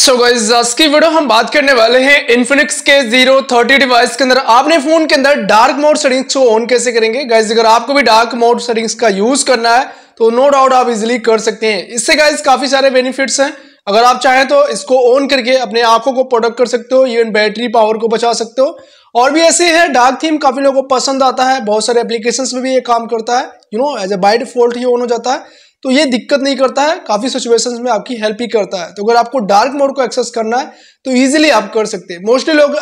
सो so आज की video हम बात करने वाले हैं इन्फिनिक्स के जीरो थर्टी डिवाइस के अंदर आपने फोन के अंदर डार्क मोड सेटिंग्स को ऑन कैसे करेंगे गाइज अगर आपको भी डार्क मोड सेटिंग्स का यूज करना है तो नो डाउट आप इजिली कर सकते हैं इससे गाइज काफी सारे बेनिफिट्स हैं अगर आप चाहें तो इसको ऑन करके अपने आंखों को प्रोडक्ट कर सकते हो इवन बैटरी पावर को बचा सकते हो और भी ऐसे है डार्क थीम काफी लोगों को पसंद आता है बहुत सारे एप्लीकेशन में भी ये काम करता है you know as a by default ही ऑन हो जाता है तो ये दिक्कत नहीं करता है काफ़ी सिचुएशंस में आपकी हेल्प ही करता है तो अगर आपको डार्क मोड को एक्सेस करना है तो ईजिली आप कर सकते हैं मोस्टली लोग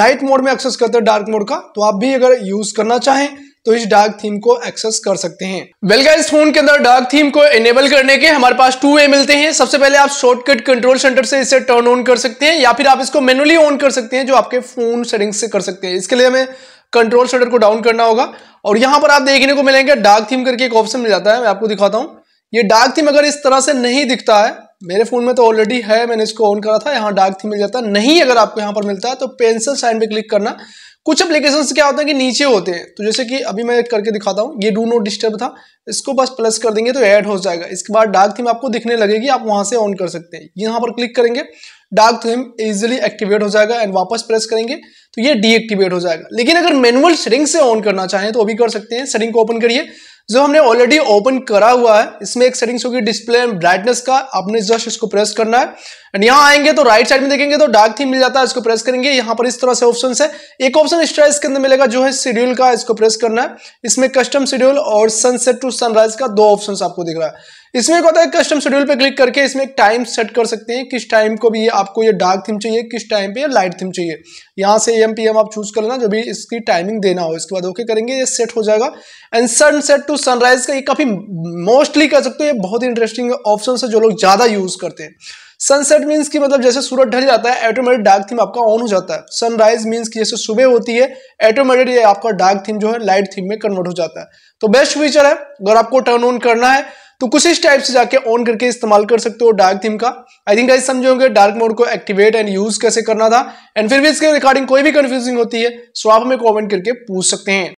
नाइट मोड में एक्सेस करते हैं डार्क मोड का तो आप भी अगर यूज़ करना चाहें तो इस डार्क थीम को एक्सेस कर सकते हैं वेलगा इस फोन के अंदर डार्क थीम को एनेबल करने के हमारे पास टू वे मिलते हैं सबसे पहले आप शॉर्टकट कंट्रोल सेंटर से इसे टर्न ऑन कर सकते हैं या फिर आप इसको मेनुअली ऑन कर सकते हैं जो आपके फोन सेटिंग्स से कर सकते हैं इसके लिए हमें कंट्रोल सेंटर को डाउन करना होगा और यहां पर आप देखने को मिलेंगे डार्क थीम करके एक ऑप्शन मिल जाता है मैं आपको दिखाता हूं ये डार्क थीम अगर इस तरह से नहीं दिखता है मेरे फ़ोन में तो ऑलरेडी है मैंने इसको ऑन करा था यहाँ डार्क थीम मिल जाता है नहीं अगर आपको यहाँ पर मिलता है तो पेंसिल साइन पे क्लिक करना कुछ अप्लीकेशन क्या होते हैं कि नीचे होते हैं तो जैसे कि अभी मैं करके दिखाता हूँ ये डू नोट डिस्टर्ब था इसको बस प्लस कर देंगे तो ऐड हो जाएगा इसके बाद डार्क थीम आपको दिखने लगेगी आप वहाँ से ऑन कर सकते हैं यहाँ पर क्लिक करेंगे डार्क थीम इजिली एक्टिवेट हो जाएगा एंड वापस प्रेस करेंगे तो ये डीएक्टिवेट हो जाएगा लेकिन अगर मैनुअल सेटिंग से ऑन करना चाहें तो अभी कर सकते हैं सेटिंग को ओपन करिए जो हमने ऑलरेडी ओपन करा हुआ है इसमें एक सेटिंग्स होगी डिस्प्ले एंड ब्राइटनेस का आपने जस्ट इसको प्रेस करना है एंड यहाँ आएंगे तो राइट साइड में देखेंगे तो डार्क थीम मिल जाता है इसको प्रेस करेंगे यहाँ पर इस तरह से ऑप्शन है एक ऑप्शन एक्स्ट्रा इसके अंदर मिलेगा जो है शेड्यूल का इसको प्रेस करना है इसमें कस्टम शेड्यूल और सनसेट टू सनराइज का दो ऑप्शन आपको दिख रहा है इसमें एक होता है कस्टम शेड्यूल पे क्लिक करके इसमें एक टाइम सेट कर सकते हैं किस टाइम को भी आपको ये डार्क थीम चाहिए किस टाइम पे ये लाइट थीम चाहिए यहाँ से एम पी एम आप चूज कर लेना जो भी इसकी टाइमिंग देना हो इसके बाद ओके करेंगे ये सेट हो जाएगा एंड सनसेट टू सनराइज का ये काफ़ी मोस्टली कर सकते हो ये बहुत ही इंटरेस्टिंग ऑप्शन है जो लोग ज़्यादा यूज़ करते हैं सनसेट मीन्स कि मतलब जैसे सूरज ढल जाता है ऑटोमेटिक डार्क थीम आपका ऑन हो जाता है सनराइज मीन्स कि जैसे सुबह होती है ऑटोमेटिक ये आपका डार्क थीम जो है लाइट थीम में कन्वर्ट हो जाता है तो बेस्ट फीचर है अगर आपको टर्न ऑन करना है तो कुछ इस टाइप से जाके ऑन करके इस्तेमाल कर सकते हो डार्क थीम का आई थिंक आई समझोगे डार्क मोड को एक्टिवेट एंड यूज कैसे करना था एंड फिर भी इसके रिकॉर्डिंग कोई भी कंफ्यूजिंग होती है सो तो आप हमें कॉमेंट करके पूछ सकते हैं